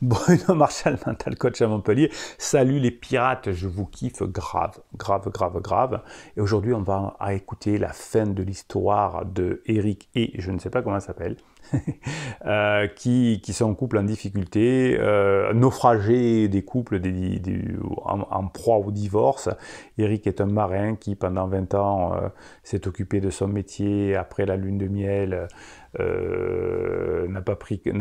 Bruno Marshall, mental coach à Montpellier. Salut les pirates, je vous kiffe grave, grave, grave, grave. Et aujourd'hui, on va écouter la fin de l'histoire de Eric et je ne sais pas comment s'appelle. Euh, qui, qui, sont en couple en difficulté, euh, naufragés des couples en, proie au divorce. Eric est un marin qui, pendant 20 ans, euh, s'est occupé de son métier après la lune de miel. Euh, n'a pas,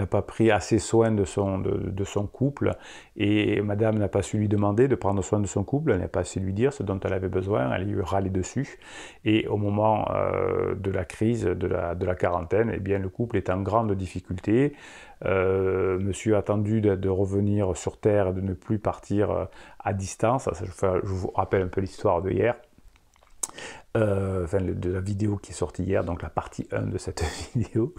pas, pris assez soin de son, de, son couple et madame n'a pas su lui demander de prendre soin de son couple, elle n'a pas su lui dire ce dont elle avait besoin, elle lui râlé dessus. Et au moment euh, de la crise, de la, de la quarantaine, eh bien, le couple est en grande difficulté. Euh, monsieur a attendu de, revenir sur Terre, de ne plus partir à distance. je vous rappelle un peu l'histoire de hier. Euh, de la vidéo qui est sortie hier, donc la partie 1 de cette vidéo.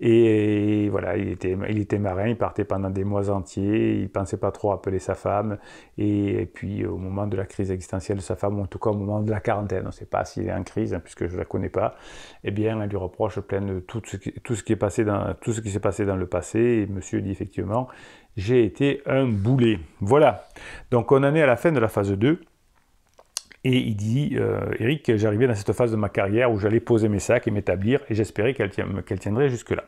Et, voilà, il était, il était marin, il partait pendant des mois entiers, il pensait pas trop appeler sa femme, et, puis au moment de la crise existentielle de sa femme, ou en tout cas au moment de la quarantaine, on ne sait pas s'il est en crise, hein, puisque je ne la connais pas, eh bien, elle lui reproche plein de tout ce qui, est passé dans, tout ce qui s'est passé dans le passé, et monsieur dit effectivement, j'ai été un boulet. Voilà. Donc on en est à la fin de la phase 2. Et il dit, euh, Eric, j'arrivais dans cette phase de ma carrière où j'allais poser mes sacs et m'établir, et j'espérais qu'elle tiendrait jusque-là.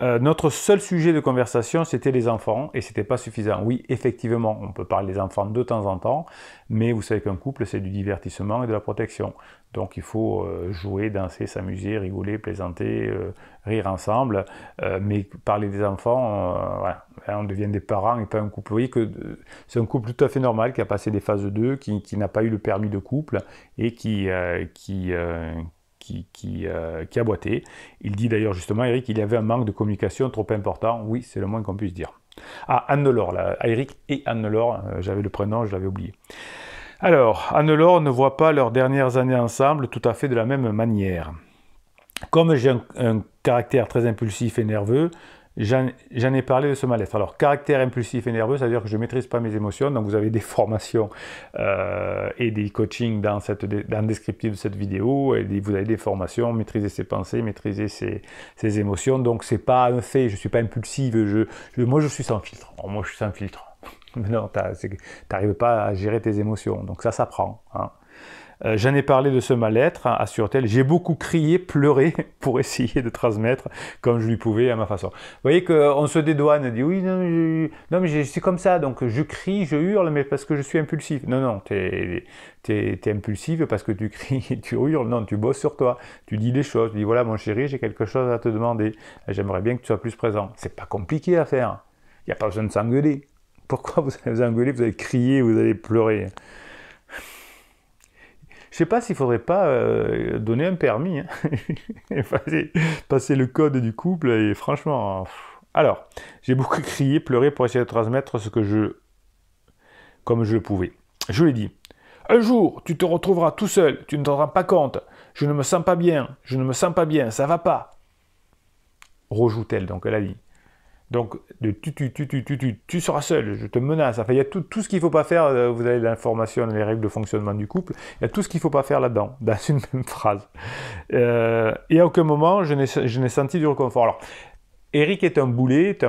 Euh, notre seul sujet de conversation, c'était les enfants, et c'était pas suffisant. Oui, effectivement, on peut parler des enfants de temps en temps, mais vous savez qu'un couple, c'est du divertissement et de la protection. Donc il faut euh, jouer, danser, s'amuser, rigoler, plaisanter, euh, rire ensemble. mais parler des enfants, on devient des parents et pas un couple. Vous voyez que c'est un couple tout à fait normal qui a passé des phases 2, qui, qui n'a pas eu le permis de couple et qui, qui, euh, qui, a boité. Il dit d'ailleurs justement, Eric, il y avait un manque de communication trop important. Oui, c'est le moins qu'on puisse dire. Ah, Anne-Laure, là, ah, Eric et Anne-Laure, euh, j'avais le prénom, je l'avais oublié. Alors, Anne-Laure ne voit pas leurs dernières années ensemble tout à fait de la même manière. Comme j'ai un caractère très impulsif et nerveux, J'en ai parlé de ce mal-être. Alors, caractère impulsif et nerveux, cest à dire que je ne maîtrise pas mes émotions. Donc, vous avez des formations euh, et des coachings dans, cette, dans le descriptif de cette vidéo. Et vous avez des formations, maîtriser ses pensées, maîtriser ses, émotions. Donc, ce n'est pas un fait. Je ne suis pas impulsive. Je, moi, je suis sans filtre. moi, je suis sans filtre. Mais non, tu n'arrives pas à gérer tes émotions. Donc, ça s'apprend. Ça hein. Euh, J'en ai parlé de ce mal-être assure hein, assure-t-elle, J'ai beaucoup crié, pleuré pour essayer de transmettre comme je lui pouvais à ma façon. Vous voyez qu'on euh, se dédouane, on dit oui, non, mais, c'est comme ça, donc je crie, je hurle, mais parce que je suis impulsif. Non, non, tu es, es impulsive parce que tu cries tu hurles. Non, tu bosses sur toi, tu dis des choses, tu dis voilà, mon chéri, j'ai quelque chose à te demander. J'aimerais bien que tu sois plus présent. C'est pas compliqué à faire. Il n'y a pas besoin de s'engueuler. Pourquoi vous allez vous engueuler, vous allez crier, vous allez pleurer je ne sais pas s'il ne faudrait pas euh, donner un permis, hein. passer, le code du couple, et franchement... Alors, j'ai beaucoup crié, pleuré pour essayer de transmettre ce que je... comme je pouvais. Je lui ai dit, un jour, tu te retrouveras tout seul, tu ne t'en rends pas compte, je ne me sens pas bien, je ne me sens pas bien, ça va pas. Rejoue-t-elle, donc elle a dit. Donc, tu, tu, seras seul, je te menace. Enfin, il y a tout, tout ce qu'il ne faut pas faire. Euh, vous avez l'information, les règles de fonctionnement du couple. Il y a tout ce qu'il ne faut pas faire là-dedans, dans une même phrase. Euh, et à aucun moment, je n'ai senti du réconfort. Alors, Eric est un boulet, est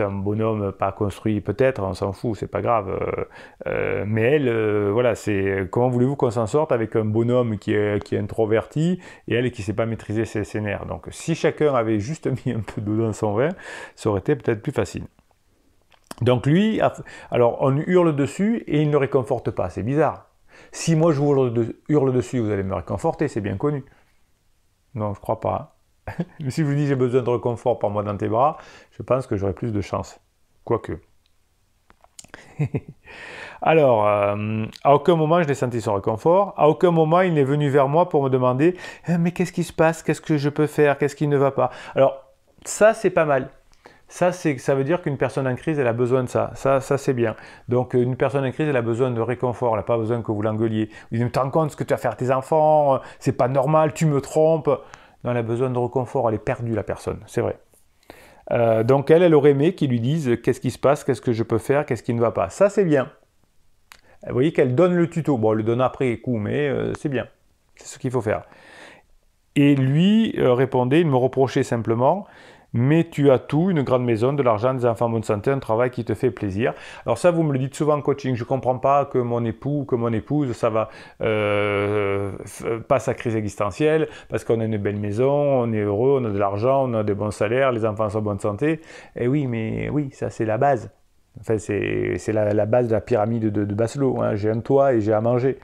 un, bonhomme pas construit peut-être, on s'en fout, c'est pas grave. Euh, euh, mais elle, euh, voilà, c'est comment voulez-vous qu'on s'en sorte avec un bonhomme qui est, introverti et elle qui ne sait pas maîtriser ses, nerfs. Donc si chacun avait juste mis un peu d'eau dans son vin, ça aurait été peut-être plus facile. Donc lui, alors on hurle dessus et il ne réconforte pas, c'est bizarre. Si moi je vous hurle, dessus, vous allez me réconforter, c'est bien connu. Non, je crois pas. Mais si je vous dis j'ai besoin de réconfort par moi dans tes bras, je pense que j'aurai plus de chance. Quoique. Alors, euh, à aucun moment je n'ai senti son réconfort, à aucun moment il n'est venu vers moi pour me demander eh, mais qu'est-ce qui se passe, qu'est-ce que je peux faire, qu'est-ce qui ne va pas. Alors, ça c'est pas mal. Ça, ça veut dire qu'une personne en crise, elle a besoin de ça. Ça, c'est bien. Donc, euh, une personne en crise, elle a besoin de réconfort. Elle n'a pas besoin que vous l'engueuliez. Vous dites, te compte ce que tu as fait à tes enfants C'est pas normal, tu me trompes dans la besoin de reconfort, elle est perdue, la personne, c'est vrai. Euh, donc elle, elle aurait aimé qu'ils lui disent qu'est-ce qui se passe, qu'est-ce que je peux faire, qu'est-ce qui ne va pas. Ça, c'est bien. Vous voyez qu'elle donne le tuto. Bon, elle le donne après coup, mais euh, c'est bien. C'est ce qu'il faut faire. Et lui euh, répondait, il me reprochait simplement mais tu as tout, une grande maison, de l'argent, des enfants en bonne santé, un travail qui te fait plaisir. Alors ça, vous me le dites souvent en coaching, je ne comprends pas que mon époux que mon épouse, ça va, euh, pas sa crise existentielle, parce qu'on a une belle maison, on est heureux, on a de l'argent, on a des bons salaires, les enfants sont en bonne santé. Et eh oui, mais oui, ça c'est la base. Enfin, c'est la, la, base de la pyramide de, de hein. J'ai un toit et j'ai à manger.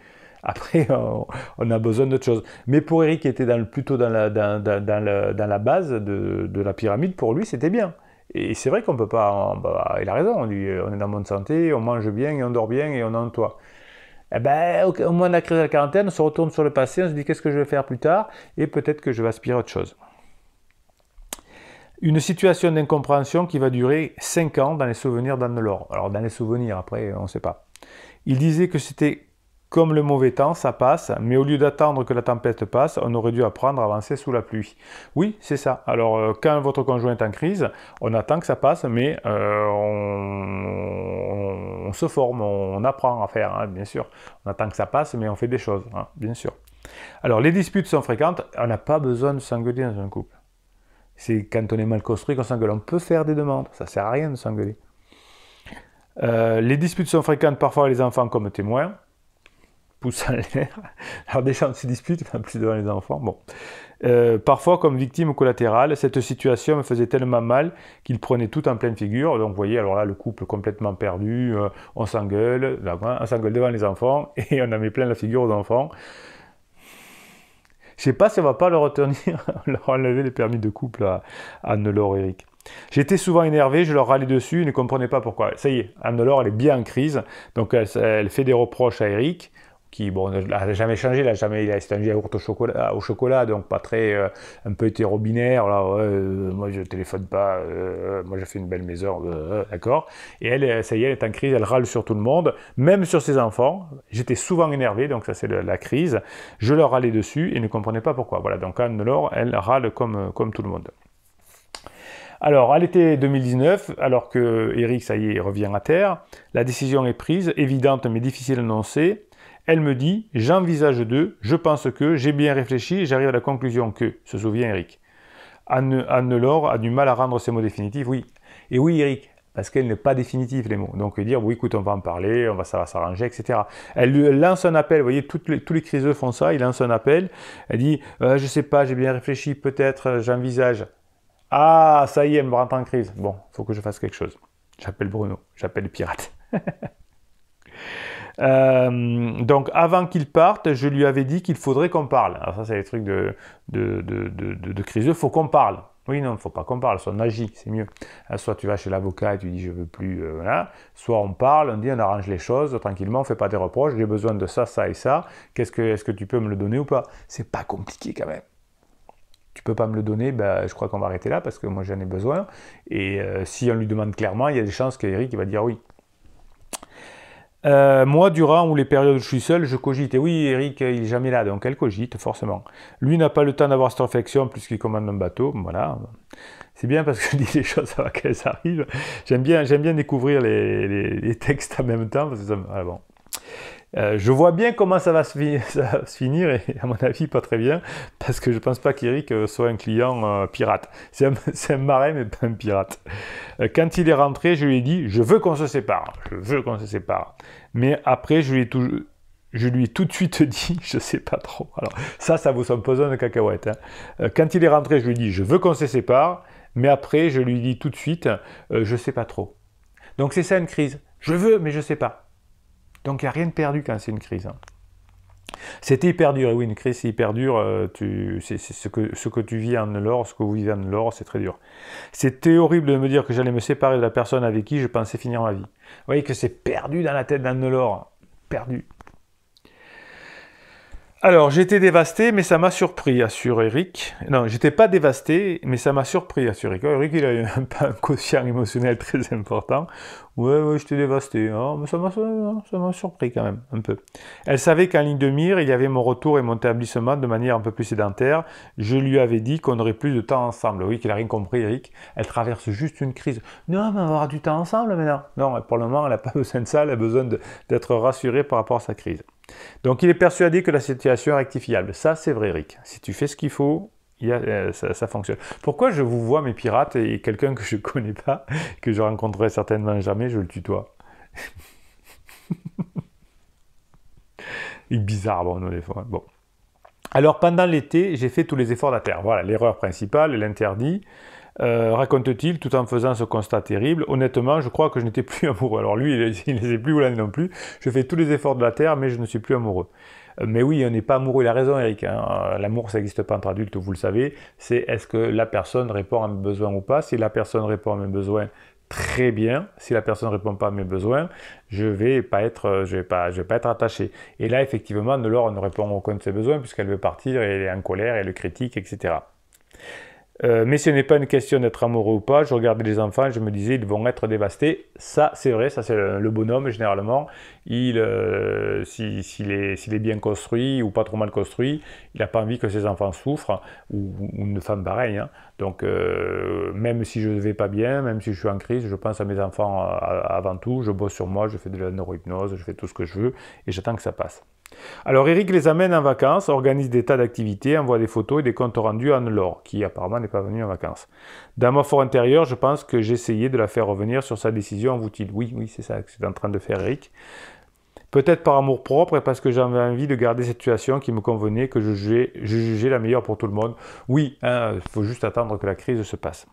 Après, on, a besoin d'autre chose. Mais pour Eric, qui était dans, plutôt dans la, dans, dans la, base de, la pyramide, pour lui, c'était bien. Et c'est vrai qu'on peut pas. Bah, il a raison, on, lui, on est dans bonne santé, on mange bien, et on dort bien, et on en toit. Eh ben, au moins, on la crise la quarantaine, on se retourne sur le passé, on se dit qu'est-ce que je vais faire plus tard, et peut-être que je vais aspirer à autre chose. Une situation d'incompréhension qui va durer 5 ans dans les souvenirs d'Anne-Laure. Alors, dans les souvenirs, après, on ne sait pas. Il disait que c'était comme le mauvais temps, ça passe, mais au lieu d'attendre que la tempête passe, on aurait dû apprendre à avancer sous la pluie. Oui, c'est ça. Alors, euh, quand votre conjoint est en crise, on attend que ça passe, mais euh, on, se forme, on apprend à faire, hein, bien sûr. On attend que ça passe, mais on fait des choses, hein, bien sûr. Alors, les disputes sont fréquentes, on n'a pas besoin de s'engueuler dans un couple. C'est quand on est mal construit qu'on s'engueule. On peut faire des demandes, ça sert à rien de s'engueuler. Euh, les disputes sont fréquentes, parfois les enfants comme témoins en l'air. Alors des gens se dispute, en plus devant les enfants. Bon. Euh, parfois, comme victime collatérale, cette situation me faisait tellement mal qu'il prenait tout en pleine figure. Donc, vous voyez, alors là, le couple complètement perdu, euh, on s'engueule, on s'engueule devant les enfants, et on en met plein la figure aux enfants. Je sais pas si on va pas le retenir, leur enlever les permis de couple à, à et Eric. J'étais souvent énervé, je leur râlais dessus, ils ne comprenaient pas pourquoi. Ça y est, Anne-Laure, elle est bien en crise, donc elle, fait des reproches à Eric qui bon, n'a jamais changé, là, jamais, il a, c'est un yaourt au chocolat, au chocolat, donc pas très, euh, un peu hétérobinaire, là, euh, moi je téléphone pas, euh, moi j'ai fait une belle maison, d'accord. Et elle, ça y est, elle est en crise, elle râle sur tout le monde, même sur ses enfants. J'étais souvent énervé, donc ça c'est la crise. Je leur râlais dessus et ne comprenais pas pourquoi. Voilà, donc anne elle râle comme, comme tout le monde. Alors, à l'été 2019, alors que Eric, ça y est, revient à terre, la décision est prise, évidente mais difficile à annoncer. Elle me dit j'envisage deux, je pense que, j'ai bien réfléchi j'arrive à la conclusion que, se souvient Eric. Anne-Laure a du mal à rendre ses mots définitifs, oui. Et oui, Eric, parce qu'elle n'est pas définitive, les mots. Donc dire, oui, écoute, on va en parler, on va, ça va s'arranger, etc. Elle, lance un appel, vous voyez, les, tous les criseux font ça, il lance un appel, elle dit, je euh, je sais pas, j'ai bien réfléchi, peut-être, euh, j'envisage. Ah, ça y est, elle me rentre en crise. Bon, faut que je fasse quelque chose. J'appelle Bruno, j'appelle Pirate. Euh, donc avant qu'il parte, je lui avais dit qu'il faudrait qu'on parle. Alors ça, c'est les trucs de, de, crise. Il faut qu'on parle. Oui, non, il ne faut pas qu'on parle, soit on agit, c'est mieux. Euh, soit tu vas chez l'avocat et tu dis je veux plus, euh, voilà. Soit on parle, on dit on arrange les choses tranquillement, on fait pas des reproches, j'ai besoin de ça, ça et ça. Qu'est-ce que, est-ce que tu peux me le donner ou pas C'est pas compliqué quand même. Tu peux pas me le donner, ben, je crois qu'on va arrêter là parce que moi j'en ai besoin. Et si on lui demande clairement, il y a des chances qu'Eric va dire oui. Euh, moi, durant ou les périodes où je suis seul, je cogite. Et oui, Eric, il n'est jamais là, donc elle cogite, forcément. Lui n'a pas le temps d'avoir cette réflexion, puisqu'il commande un bateau. Voilà. C'est bien parce que je dis les choses avant qu'elles arrivent. J'aime bien, j'aime bien découvrir les, les, textes en même temps, parce que ça ah, bon. Euh, je vois bien comment ça va, se finir, et à mon avis, pas très bien, parce que je ne pense pas qu'Eric euh, soit un client euh, pirate. C'est un, mais pas un pirate. quand il est rentré, je lui ai dit Je veux qu'on se sépare, je veux qu'on se sépare. Mais après, je lui ai je lui tout de suite dit, je sais pas trop. Alors ça, ça vous semble pas de cacahuète. Hein. Quand il est rentré, je lui ai dit, je veux qu'on se sépare, mais après, je lui ai dit tout de suite, je sais pas trop. Donc c'est ça une crise. Je veux, mais je sais pas. Donc il n'y a rien de perdu quand c'est une crise. Hein. C'était hyper dur, et oui, une crise c'est hyper dur, euh, c'est, ce, que, ce que tu vis en l'or, ce que vous vivez en l'or, c'est très dur. C'était horrible de me dire que j'allais me séparer de la personne avec qui je pensais finir ma vie. Vous voyez que c'est perdu dans la tête d'un l'or. perdu. Alors, j'étais dévasté, mais ça m'a surpris, assure Eric. Non, j'étais pas dévasté, mais ça m'a surpris, assure Eric. Oh, Eric, il a eu un, un quotient émotionnel très important. Ouais, ouais, j'étais dévasté. Hein, mais ça m'a surpris quand même, un peu. Elle savait qu'en ligne de mire, il y avait mon retour et mon établissement de manière un peu plus sédentaire. Je lui avais dit qu'on aurait plus de temps ensemble. Oui, qu'elle a rien compris, Eric. Elle traverse juste une crise. Non, mais on aura du temps ensemble maintenant. Non, pour le moment, elle n'a pas besoin de ça. Elle a besoin d'être rassurée par rapport à sa crise. Donc il est persuadé que la situation est rectifiable. Ça, c'est vrai, Rick. Si tu fais ce qu'il faut, euh, ça, fonctionne. Pourquoi je vous vois, mes pirates, et quelqu'un que je ne connais pas, que je rencontrerai certainement jamais, je le tutoie Il est bizarre, bon, des hein. Alors pendant l'été, j'ai fait tous les efforts de Voilà, l'erreur principale, l'interdit. Euh, raconte-t-il tout en faisant ce constat terrible. Honnêtement, je crois que je n'étais plus amoureux. Alors lui, il ne les a plus là non plus. Je fais tous les efforts de la terre, mais je ne suis plus amoureux. Euh, mais oui, on n'est pas amoureux. Il a raison, Eric. Hein. Euh, l'amour, ça n'existe pas entre adultes, vous le savez. C'est est-ce que la personne répond à mes besoins ou pas. Si la personne répond à mes besoins, très bien. Si la personne ne répond pas à mes besoins, je vais pas être, je vais pas, vais pas être attaché. Et là, effectivement, Nelore ne répond aucun de ses besoins puisqu'elle veut partir et elle est en colère, elle le critique, etc. Euh, mais ce n'est pas une question d'être amoureux ou pas. Je regardais les enfants, je me disais, ils vont être dévastés. Ça, c'est vrai, ça c'est le, bonhomme généralement. Il, euh, s'il est, bien construit ou pas trop mal construit, il n'a pas envie que ses enfants souffrent, ou, une femme pareille. Hein. Donc, euh, même si je ne vais pas bien, même si je suis en crise, je pense à mes enfants avant tout, je bosse sur moi, je fais de la neurohypnose, je fais tout ce que je veux, et j'attends que ça passe. Alors Eric les amène en vacances, organise des tas d'activités, envoie des photos et des comptes rendus à anne qui apparemment n'est pas venue en vacances. Dans ma fort intérieur, je pense que j'essayais de la faire revenir sur sa décision, vous t il Oui, oui, c'est ça que c'est en train de faire Eric. Peut-être par amour propre et parce que j'avais envie de garder cette situation qui me convenait, que je jugeais, la meilleure pour tout le monde. Oui, il hein, faut juste attendre que la crise se passe.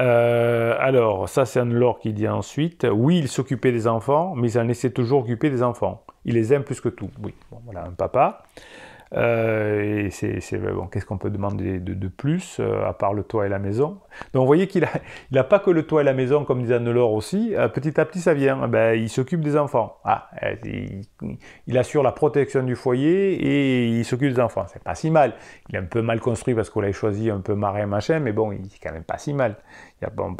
Euh, alors, ça c'est un laure qui dit ensuite, oui, il s'occupait des enfants, mais il en laissait toujours occuper des enfants. Il les aime plus que tout. Oui, voilà, un papa. Euh, et c'est ben bon, qu'est-ce qu'on peut demander de, plus euh, à part le toit et la maison Donc vous voyez qu'il n'a a pas que le toit et la maison, comme disait Nelore aussi. Euh, petit à petit, ça vient. Eh ben, il s'occupe des enfants. Ah, il, assure la protection du foyer et il s'occupe des enfants. C'est pas si mal. Il est un peu mal construit parce qu'on l'a choisi un peu marré machin, mais bon, il est quand même pas si mal. Il y a, bon,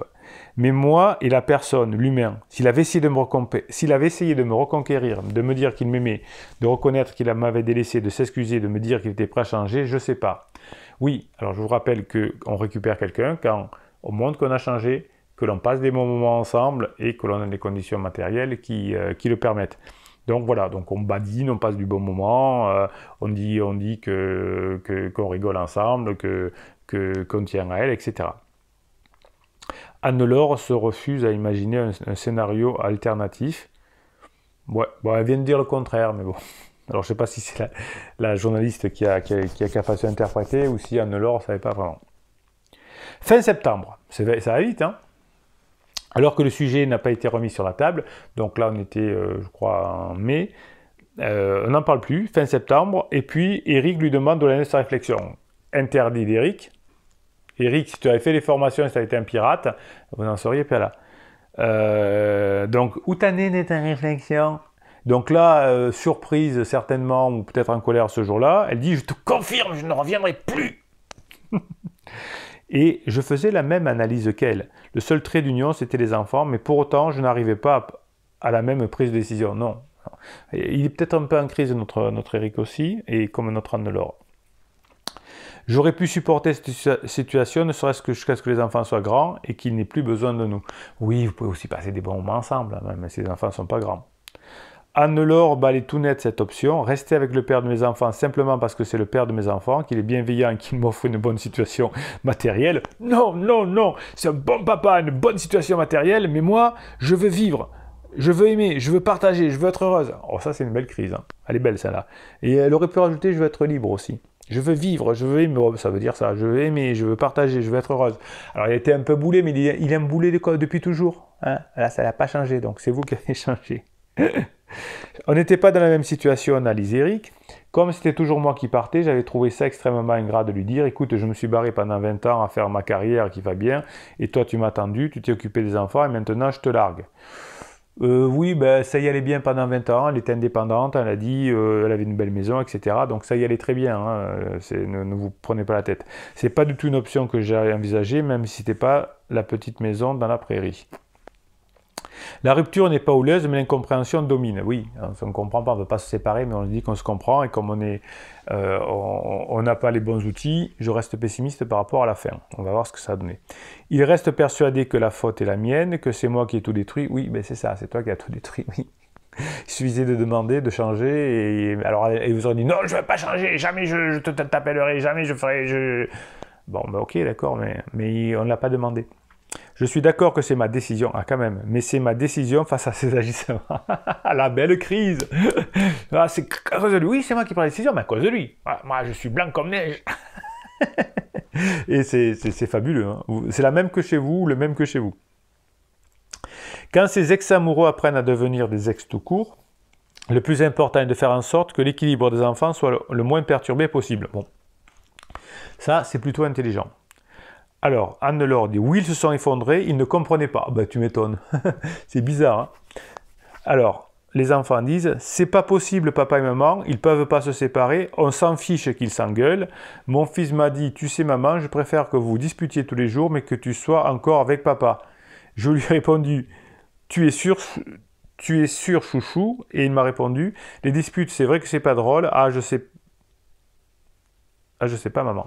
mais moi et la personne, l'humain, s'il avait, essayé de me reconquérir, de me dire qu'il m'aimait, de reconnaître qu'il m'avait délaissé, de s'excuser, de me dire qu'il était prêt à changer, je ne sais pas. Oui, alors je vous rappelle qu'on récupère quelqu'un quand au montre qu'on a changé, que l'on passe des bons moments ensemble et que l'on a des conditions matérielles qui, euh, le permettent. Donc voilà, donc on badine, on passe du bon moment, euh, on dit, on dit que, qu'on rigole ensemble, que, qu'on tient à elle, etc. Anne-Laure se refuse à imaginer un, scénario alternatif. bon, elle vient de dire le contraire, mais bon. Alors, je ne sais pas si c'est la, journaliste qui a, qui, a, interpréter ou si Anne-Laure ne savait pas vraiment. Fin septembre, ça va vite, hein Alors que le sujet n'a pas été remis sur la table, donc là on était, euh, je crois, en mai, euh, on n'en parle plus, fin septembre, et puis Eric lui demande de la sa réflexion. Interdit d'Eric, Eric, si tu avais fait les formations et si tu avais été un pirate, vous n'en seriez pas là. Euh, donc, où t'en es réflexion Donc là, euh, surprise certainement, ou peut-être en colère ce jour-là, elle dit « Je te confirme, je ne reviendrai plus !» Et je faisais la même analyse qu'elle. Le seul trait d'union, c'était les enfants, mais pour autant, je n'arrivais pas à la même prise de décision. Non. Il est peut-être un peu en crise, notre, notre Eric aussi, et comme notre anne l'Or. J'aurais pu supporter cette situation, ne serait-ce que jusqu'à ce que les enfants soient grands et qu'ils n'aient plus besoin de nous. Oui, vous pouvez aussi passer des bons moments ensemble, hein, même si les enfants ne sont pas grands. Anne-Laure est tout net cette option. Rester avec le père de mes enfants simplement parce que c'est le père de mes enfants, qu'il est bienveillant qu'il m'offre une bonne situation matérielle. Non, non, non, c'est un bon papa, une bonne situation matérielle, mais moi, je veux vivre. Je veux aimer, je veux partager, je veux être heureuse. Oh, ça, c'est une belle crise. Hein. Elle est belle, celle-là. Et elle aurait pu rajouter, je veux être libre aussi. Je veux vivre, je veux aimer, oh, ça veut dire ça, je veux aimer, je veux partager, je veux être heureuse. Alors il était un peu boulé, mais il aime bouler depuis toujours. Hein. Là, ça n'a pas changé, donc c'est vous qui avez changé. On n'était pas dans la même situation, analyse Eric. Comme c'était toujours moi qui partais, j'avais trouvé ça extrêmement ingrat de lui dire Écoute, je me suis barré pendant 20 ans à faire ma carrière qui va bien, et toi tu m'as attendu, tu t'es occupé des enfants, et maintenant je te largue euh, oui, ben, ça y allait bien pendant 20 ans, elle était indépendante, elle a dit, euh, elle avait une belle maison, etc. Donc ça y allait très bien, hein. euh, ne, ne, vous prenez pas la tête. C'est pas du tout une option que j'ai envisagée, même si c'était pas la petite maison dans la prairie. La rupture n'est pas houleuse, mais l'incompréhension domine. Oui, on ne comprend pas, on ne peut pas se séparer, mais on dit qu'on se comprend, et comme on euh, n'a on, pas les bons outils, je reste pessimiste par rapport à la fin. On va voir ce que ça a donné. Il reste persuadé que la faute est la mienne, que c'est moi qui ai tout détruit. Oui, mais ben, c'est ça, c'est toi qui as tout détruit, Il suffisait de demander, de changer, et alors et vous aurez dit non, je ne vais pas changer, jamais je, je t'appellerai, jamais je ferai. Je... Bon, ben, ok, d'accord, mais, mais on ne l'a pas demandé. Je suis d'accord que c'est ma décision, ah quand même, mais c'est ma décision face à ces agissements. la belle crise ah, C'est à cause de lui, oui, c'est moi qui prends la décision, mais à cause de lui. moi, je suis blanc comme neige Et c'est fabuleux. Hein. C'est la même que chez vous, le même que chez vous. Quand ces ex-amoureux apprennent à devenir des ex tout court, le plus important est de faire en sorte que l'équilibre des enfants soit le moins perturbé possible. Bon, ça, c'est plutôt intelligent. Alors, Anne-Laure dit Oui, ils se sont effondrés, ils ne comprenaient pas. Ah ben, tu m'étonnes. c'est bizarre. Hein. Alors, les enfants disent C'est pas possible, papa et maman, ils peuvent pas se séparer, on s'en fiche qu'ils s'engueulent. Mon fils m'a dit Tu sais, maman, je préfère que vous disputiez tous les jours, mais que tu sois encore avec papa. Je lui ai répondu Tu es sûr tu es sûr, chouchou Et il m'a répondu Les disputes, c'est vrai que c'est pas drôle. Ah, je sais ah, je ne sais pas, maman.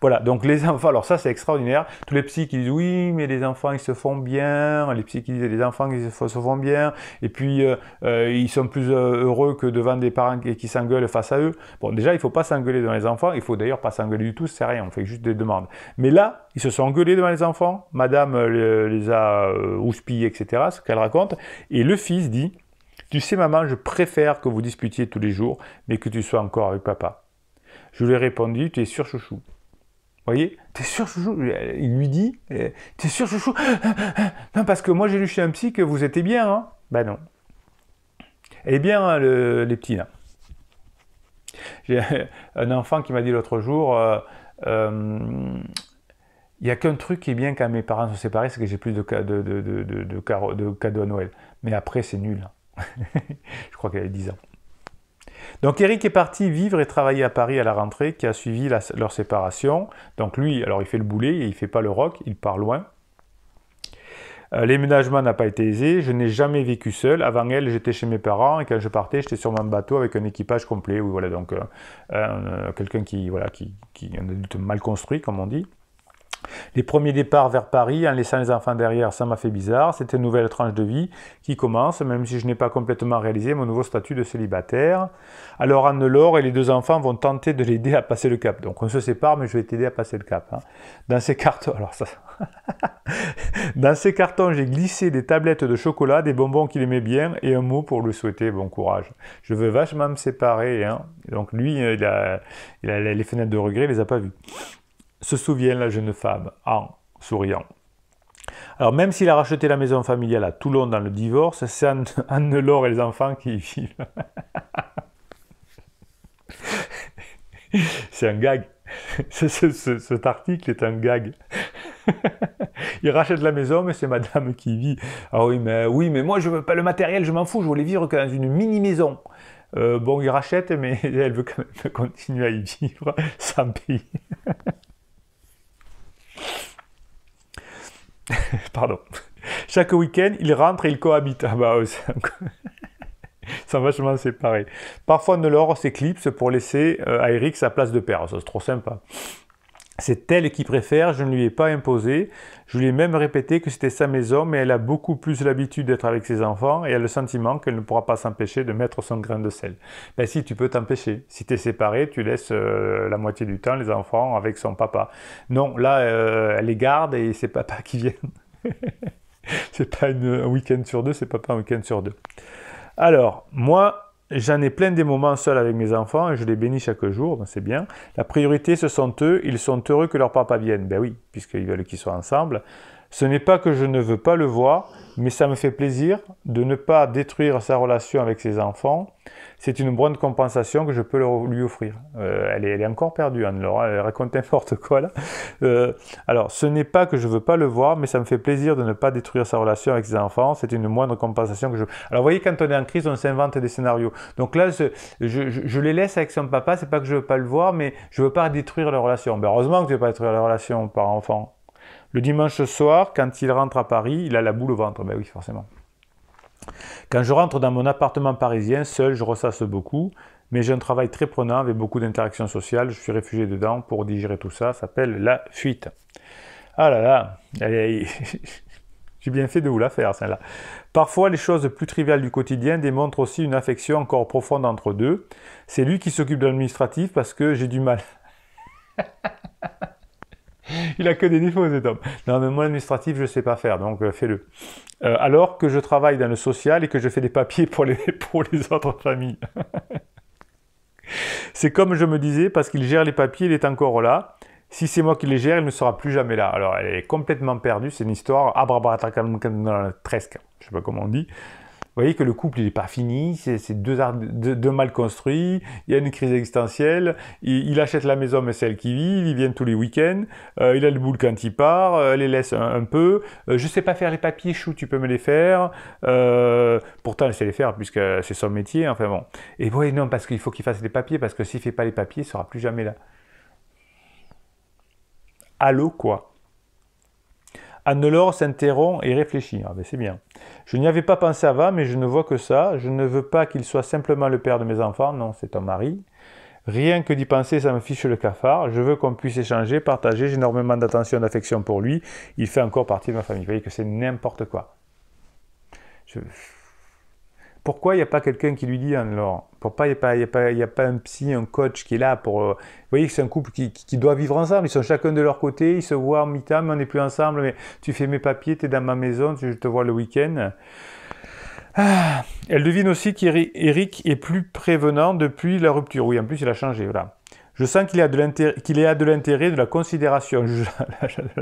Voilà, donc les enfants, alors ça c'est extraordinaire. Tous les psys qui disent oui, mais les enfants ils se font bien, les psys qui disent les enfants ils se font bien, et puis euh, euh, ils sont plus euh, heureux que devant des parents qui, s'engueulent face à eux. Bon, déjà, il faut pas s'engueuler devant les enfants, il faut d'ailleurs pas s'engueuler du tout, c'est rien, on fait juste des demandes. Mais là, ils se sont engueulés devant les enfants, madame les a houspillés, etc., ce qu'elle raconte, et le fils dit. Tu sais, maman, je préfère que vous disputiez tous les jours, mais que tu sois encore avec papa. Je lui ai répondu, tu es sûr, chouchou voyez tu es sûr, chouchou Il lui dit, tu es sûr, chouchou Non, parce que moi, j'ai lu chez un psy que vous étiez bien, hein Ben non. Elle est bien, hein, les petits, là. J'ai un enfant qui m'a dit l'autre jour, euh, euh, il n'y a qu'un truc qui est bien quand mes parents sont séparés, c'est que j'ai plus de, de, de, de, cadeaux à Noël. Mais après, c'est nul. Je crois qu'elle avait 10 ans. Donc Eric est parti vivre et travailler à Paris à la rentrée qui a suivi leur séparation. Donc lui, alors il fait le boulet et il fait pas le rock, il part loin. Euh, l'éménagement n'a pas été aisé, je n'ai jamais vécu seul. Avant elle, j'étais chez mes parents et quand je partais, j'étais sur mon bateau avec un équipage complet. Oui, voilà, donc euh, euh, quelqu'un qui, voilà, un adulte mal construit, comme on dit. Les premiers départs vers Paris en laissant les enfants derrière, ça m'a fait bizarre. C'était une nouvelle tranche de vie qui commence, même si je n'ai pas complètement réalisé mon nouveau statut de célibataire. Alors Anne-Laure et les deux enfants vont tenter de l'aider à passer le cap. Donc on se sépare, mais je vais t'aider à passer le cap. Hein. Dans ces cartons, alors ça... Dans ces cartons, j'ai glissé des tablettes de chocolat, des bonbons qu'il aimait bien et un mot pour lui souhaiter bon courage. Je veux vachement me séparer. Hein. Donc lui, euh, il a... les fenêtres de regret, il les a pas vues se souvient la jeune femme en souriant. Alors même s'il a racheté la maison familiale à Toulon dans le divorce, c'est Anne-Laure et les enfants qui y vivent. c'est un gag. cet article est un gag. Il rachète la maison, mais c'est madame qui vit. Ah oui, mais oui, mais moi je veux pas le matériel, je m'en fous, je voulais vivre dans une mini maison. Euh, bon, il rachète, mais elle veut quand même continuer à y vivre sans payer. Pardon. Chaque week-end, il rentre et il cohabite Ah bah, ça vachement séparé. Parfois, Nelore s'éclipse pour laisser à euh, Eric sa place de père. Ça, c'est trop sympa. C'est elle qui préfère, je ne lui ai pas imposé. Je lui ai même répété que c'était sa maison, mais elle a beaucoup plus l'habitude d'être avec ses enfants et a le sentiment qu'elle ne pourra pas s'empêcher de mettre son grain de sel. Ben si, tu peux t'empêcher. Si tu es séparé, tu laisses euh, la moitié du temps les enfants avec son papa. Non, là, euh, elle les garde et c'est papa qui vient. c'est pas un week-end sur deux, c'est papa un week-end sur deux. Alors, moi, J'en ai plein des moments seuls avec mes enfants et je les bénis chaque jour, ben, c'est bien. La priorité, ce sont eux, ils sont heureux que leur papa vienne. Ben oui, puisqu'ils veulent qu'ils soient ensemble. Ce n'est pas que je ne veux pas le voir, mais ça me fait plaisir de ne pas détruire sa relation avec ses enfants. C'est une bonne compensation que je peux lui offrir. Euh, elle, est, encore perdue, anne elle raconte n'importe quoi là. Euh, alors, ce n'est pas que je ne veux pas le voir, mais ça me fait plaisir de ne pas détruire sa relation avec ses enfants. C'est une moindre compensation que je... Alors, vous voyez, quand on est en crise, on s'invente des scénarios. Donc là, je, les laisse avec son papa, c'est pas que je ne veux pas le voir, mais je ne veux pas détruire leur relation. heureusement que je ne veux pas détruire la relation ben, par enfant le dimanche soir, quand il rentre à Paris, il a la boule au ventre. Ben oui, forcément. Quand je rentre dans mon appartement parisien, seul, je ressasse beaucoup, mais j'ai un travail très prenant avec beaucoup d'interactions sociales. Je suis réfugié dedans pour digérer tout ça. Ça s'appelle la fuite. Ah là là, j'ai bien fait de vous la faire, celle-là. Parfois, les choses plus triviales du quotidien démontrent aussi une affection encore profonde entre deux. C'est lui qui s'occupe de l'administratif parce que j'ai du mal. il a que des défauts cet homme. Non, mais moi l'administratif, je ne sais pas faire, donc euh, fais-le. Euh, alors que je travaille dans le social et que je fais des papiers pour les, pour les autres familles. c'est comme je me disais, parce qu'il gère les papiers, il est encore là. Si c'est moi qui les gère, il ne sera plus jamais là. Alors elle est complètement perdue, c'est une histoire. Abrabatakam, ah, presque, je ne sais pas comment on dit. Vous voyez que le couple, il n'est pas fini, c'est deux, mal construits, il y a une crise existentielle, il, achète la maison, mais c'est elle qui vit, ils viennent tous les week-ends, euh, il a le boule quand il part, euh, elle les laisse un, peu, euh, je ne sais pas faire les papiers, chou, tu peux me les faire, pourtant elle sait les faire, puisque c'est son métier, enfin bon. Et oui, non, parce qu'il faut qu'il fasse les papiers, parce que s'il ne fait pas les papiers, il ne sera plus jamais là. Allô, quoi Anne-Laure s'interrompt et réfléchit. Ah ben c'est bien. Je n'y avais pas pensé avant, mais je ne vois que ça. Je ne veux pas qu'il soit simplement le père de mes enfants. Non, c'est ton mari. Rien que d'y penser, ça me fiche le cafard. Je veux qu'on puisse échanger, partager. J'ai énormément d'attention, d'affection pour lui. Il fait encore partie de ma famille. Vous voyez que c'est n'importe quoi. Je pourquoi il n'y a pas quelqu'un qui lui dit alors Pourquoi il n'y a, pas, a pas un psy, un coach qui est là pour. Euh, vous voyez que c'est un couple qui, doit vivre ensemble. Ils sont chacun de leur côté, ils se voient en mi-temps, mais on n'est plus ensemble. Mais tu fais mes papiers, tu es dans ma maison, je te vois le week-end. Ah. elle devine aussi qu'Eric est plus prévenant depuis la rupture. Oui, en plus, il a changé, voilà. Je sens qu'il a de l'intérêt, qu'il de l'intérêt, de la considération.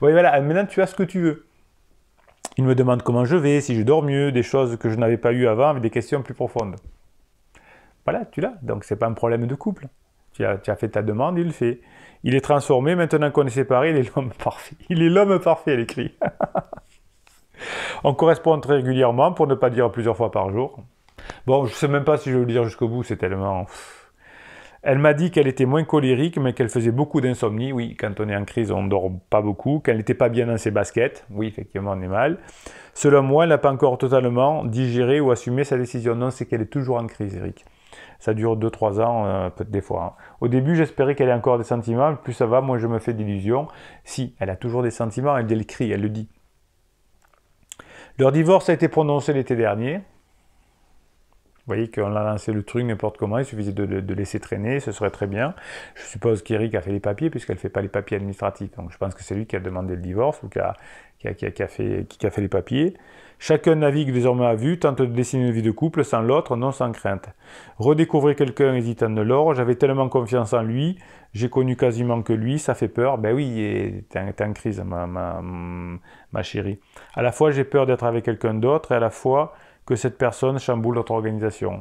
voilà. Maintenant, tu as ce que tu veux. Il me demande comment je vais, si je dors mieux, des choses que je n'avais pas eues avant, mais des questions plus profondes. Voilà, tu l'as. Donc c'est pas un problème de couple. Tu as, fait ta demande, il le fait. Il est transformé, maintenant qu'on est séparés, il est l'homme parfait. Il est l'homme parfait, elle écrit. On correspond très régulièrement, pour ne pas dire plusieurs fois par jour. Bon, je ne sais même pas si je vais le dire jusqu'au bout, c'est tellement... Elle m'a dit qu'elle était moins colérique, mais qu'elle faisait beaucoup d'insomnie. Oui, quand on est en crise, on ne dort pas beaucoup. Qu'elle n'était pas bien dans ses baskets. Oui, effectivement, on est mal. Selon moi, elle n'a pas encore totalement digéré ou assumé sa décision. Non, c'est qu'elle est toujours en crise, Eric. Ça dure 2-3 ans, euh, peut-être des fois. Hein. Au début, j'espérais qu'elle ait encore des sentiments. Plus ça va, moi, je me fais d'illusions. Si, elle a toujours des sentiments, elle le crie, elle le dit. Leur divorce a été prononcé l'été dernier. Vous voyez qu'on a lancé le truc n'importe comment, il suffisait de, de, laisser traîner, ce serait très bien. Je suppose qu'Eric a fait les papiers, puisqu'elle ne fait pas les papiers administratifs. Donc je pense que c'est lui qui a demandé le divorce ou qui a, qui a, qui a, fait, qui a fait les papiers. Chacun navigue désormais à vue, tente de dessiner une vie de couple sans l'autre, non sans crainte. Redécouvrir quelqu'un hésitant de l'or, j'avais tellement confiance en lui, j'ai connu quasiment que lui, ça fait peur. Ben oui, t'es en, en, crise, ma, ma, ma chérie. À la fois, j'ai peur d'être avec quelqu'un d'autre, et à la fois, que cette personne chamboule notre organisation.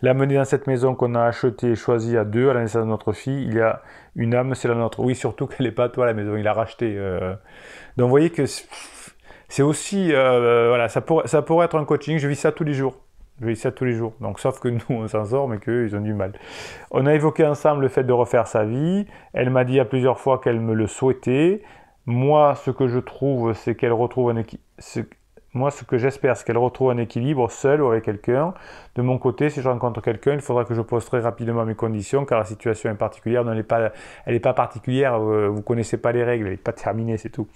L'amener dans cette maison qu'on a achetée et choisie à deux à la naissance de notre fille, il y a une âme, c'est la nôtre. Oui, surtout qu'elle n'est pas à toi la maison, il l'a rachetée. Euh. Donc vous voyez que c'est aussi, euh, voilà, ça, pour, ça pourrait être un coaching, je vis ça tous les jours. Je vis ça tous les jours. Donc, sauf que nous, on s'en sort, mais qu'ils ils ont du mal. On a évoqué ensemble le fait de refaire sa vie. Elle m'a dit à plusieurs fois qu'elle me le souhaitait. Moi, ce que je trouve, c'est qu'elle retrouve un équilibre moi, ce que j'espère, c'est qu'elle retrouve un équilibre seule ou avec quelqu'un. De mon côté, si je rencontre quelqu'un, il faudra que je posterai très rapidement mes conditions, car la situation est particulière. elle n'est pas, elle pas particulière, euh, vous ne connaissez pas les règles, elle n'est pas terminée, c'est tout.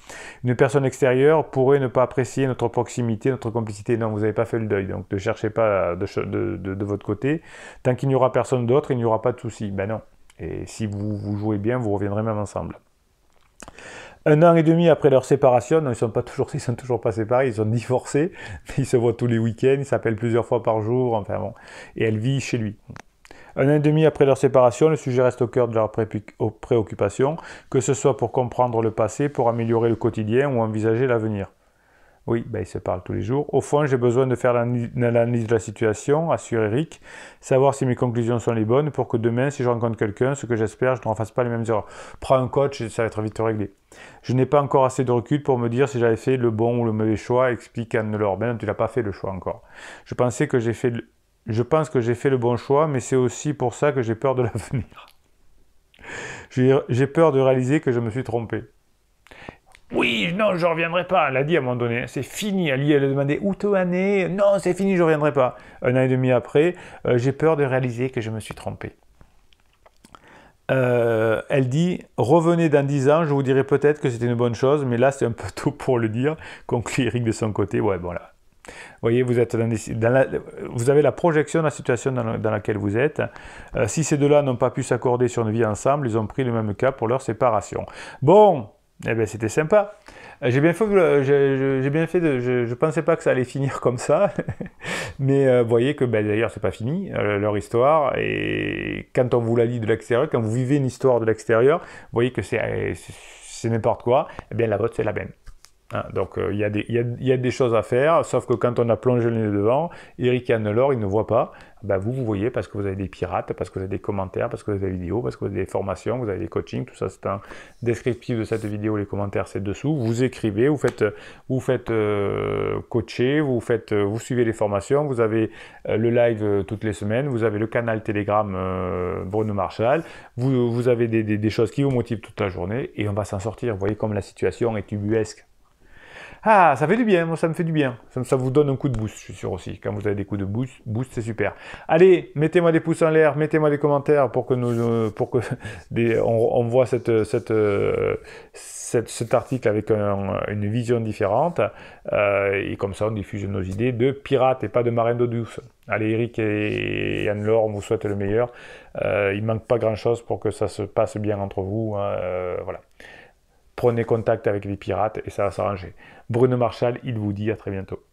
Une personne extérieure pourrait ne pas apprécier notre proximité, notre complicité. Non, vous n'avez pas fait le deuil, donc ne cherchez pas de, votre côté. Tant qu'il n'y aura personne d'autre, il n'y aura pas de souci. Ben non. Et si vous, vous jouez bien, vous reviendrez même ensemble. Un an et demi après leur séparation, non, ils sont pas toujours, sont toujours pas séparés, ils sont divorcés, ils se voient tous les week-ends, ils s'appellent plusieurs fois par jour, enfin bon, et elle vit chez lui. Un an et demi après leur séparation, le sujet reste au cœur de leurs préoccupations, que ce soit pour comprendre le passé, pour améliorer le quotidien ou envisager l'avenir. Oui, ben, ils se parlent tous les jours. Au fond, j'ai besoin de faire l'analyse de la situation, assure Eric, savoir si mes conclusions sont les bonnes pour que demain, si je rencontre quelqu'un, ce que j'espère, je ne refasse pas les mêmes erreurs. Prends un coach, ça va être vite réglé. Je n'ai pas encore assez de recul pour me dire si j'avais fait le bon ou le mauvais choix, explique Anne-Laure. Ben tu n'as pas fait le choix encore. Je pensais que j'ai fait Je pense que j'ai fait le bon choix, mais c'est aussi pour ça que j'ai peur de l'avenir. j'ai peur de réaliser que je me suis trompé. Oui, non, je ne reviendrai pas. Elle a dit à un moment donné, c'est fini. Elle elle a demandé où année Non, c'est fini, je ne reviendrai pas. Un an et demi après, euh, j'ai peur de réaliser que je me suis trompé. Euh, elle dit Revenez dans dix ans, je vous dirai peut-être que c'était une bonne chose, mais là c'est un peu tôt pour le dire. Conclut Eric de son côté Ouais, bon Vous voyez, vous, êtes vous avez la projection de la situation dans, laquelle vous êtes. Euh, si ces deux-là n'ont pas pu s'accorder sur une vie ensemble, ils ont pris le même cas pour leur séparation. Bon, eh bien, c'était sympa. Euh, j'ai bien fait, j'ai bien fait de, je, pensais pas que ça allait finir comme ça, mais euh, vous voyez que ben, d'ailleurs c'est pas fini euh, leur histoire. Et quand on vous la lit de l'extérieur, quand vous vivez une histoire de l'extérieur, vous voyez que c'est n'importe quoi. Eh bien la vôtre c'est la même. Ah, donc euh, il y, y, a, des choses à faire, sauf que quand on a plongé le nez devant, Eric et il ne voit pas. Ah, ben, vous, vous voyez parce que vous avez des pirates, parce que vous avez des commentaires, parce que vous avez des vidéos, parce que vous avez des formations, vous avez des coachings, tout ça c'est un descriptif de cette vidéo, les commentaires c'est dessous. Vous écrivez, vous faites, vous faites euh, coacher, vous, faites, euh, vous suivez les formations, vous avez le live toutes les semaines, vous avez le canal Telegram Bruno Marshall, vous, avez des, choses qui vous motivent toute la journée et on va s'en sortir. Vous voyez comme la situation est ubuesque. Ah, ça fait du bien, moi ça me fait du bien. Ça, vous donne un coup de boost, je suis sûr aussi. Quand vous avez des coups de boost, boost c'est super. Allez, mettez-moi des pouces en l'air, mettez-moi des commentaires pour que, nous, euh, pour que on, voit euh, cet article avec une vision différente. Euh, et comme ça, on diffuse nos idées de pirates et pas de marins d'eau douce. Allez, Eric et Anne-Laure, on vous souhaite le meilleur. Il il manque pas grand-chose pour que ça se passe bien entre vous. Hein, voilà prenez contact avec les pirates et ça va s'arranger. Bruno Marshall, il vous dit à très bientôt.